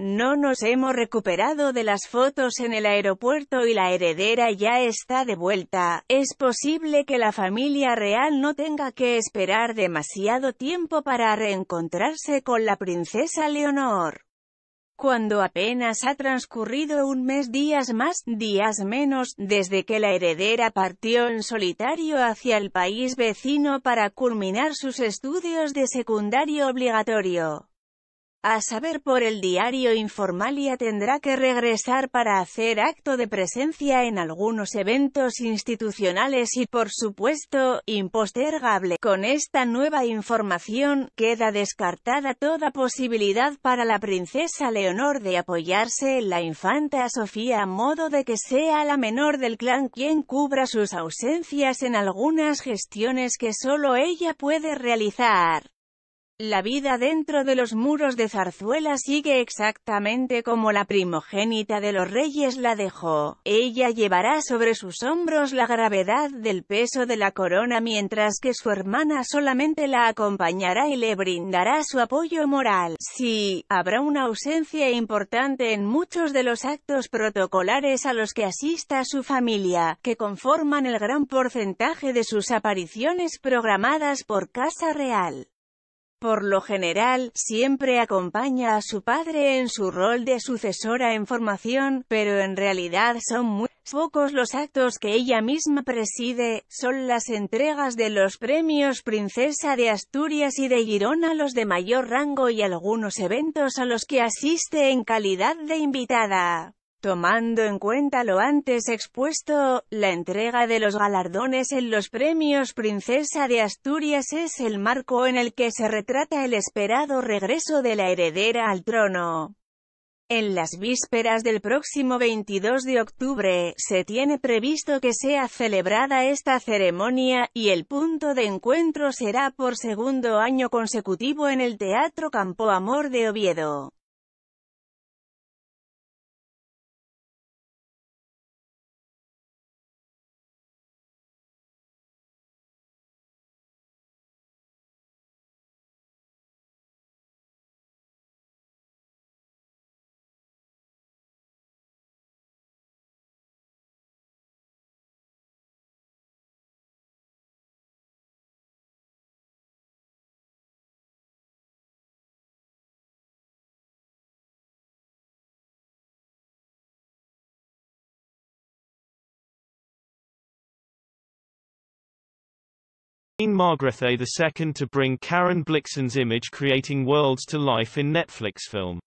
No nos hemos recuperado de las fotos en el aeropuerto y la heredera ya está de vuelta. Es posible que la familia real no tenga que esperar demasiado tiempo para reencontrarse con la princesa Leonor. Cuando apenas ha transcurrido un mes días más, días menos, desde que la heredera partió en solitario hacia el país vecino para culminar sus estudios de secundario obligatorio. A saber por el diario Informalia tendrá que regresar para hacer acto de presencia en algunos eventos institucionales y, por supuesto, impostergable. Con esta nueva información, queda descartada toda posibilidad para la princesa Leonor de apoyarse en la infanta Sofía a modo de que sea la menor del clan quien cubra sus ausencias en algunas gestiones que solo ella puede realizar. La vida dentro de los muros de Zarzuela sigue exactamente como la primogénita de los reyes la dejó. Ella llevará sobre sus hombros la gravedad del peso de la corona mientras que su hermana solamente la acompañará y le brindará su apoyo moral. Sí, habrá una ausencia importante en muchos de los actos protocolares a los que asista su familia, que conforman el gran porcentaje de sus apariciones programadas por Casa Real. Por lo general, siempre acompaña a su padre en su rol de sucesora en formación, pero en realidad son muy pocos los actos que ella misma preside, son las entregas de los premios Princesa de Asturias y de Girona los de mayor rango y algunos eventos a los que asiste en calidad de invitada. Tomando en cuenta lo antes expuesto, la entrega de los galardones en los premios Princesa de Asturias es el marco en el que se retrata el esperado regreso de la heredera al trono. En las vísperas del próximo 22 de octubre, se tiene previsto que sea celebrada esta ceremonia, y el punto de encuentro será por segundo año consecutivo en el Teatro Campo Amor de Oviedo. Queen Margrethe II to bring Karen Blixen's image Creating Worlds to life in Netflix film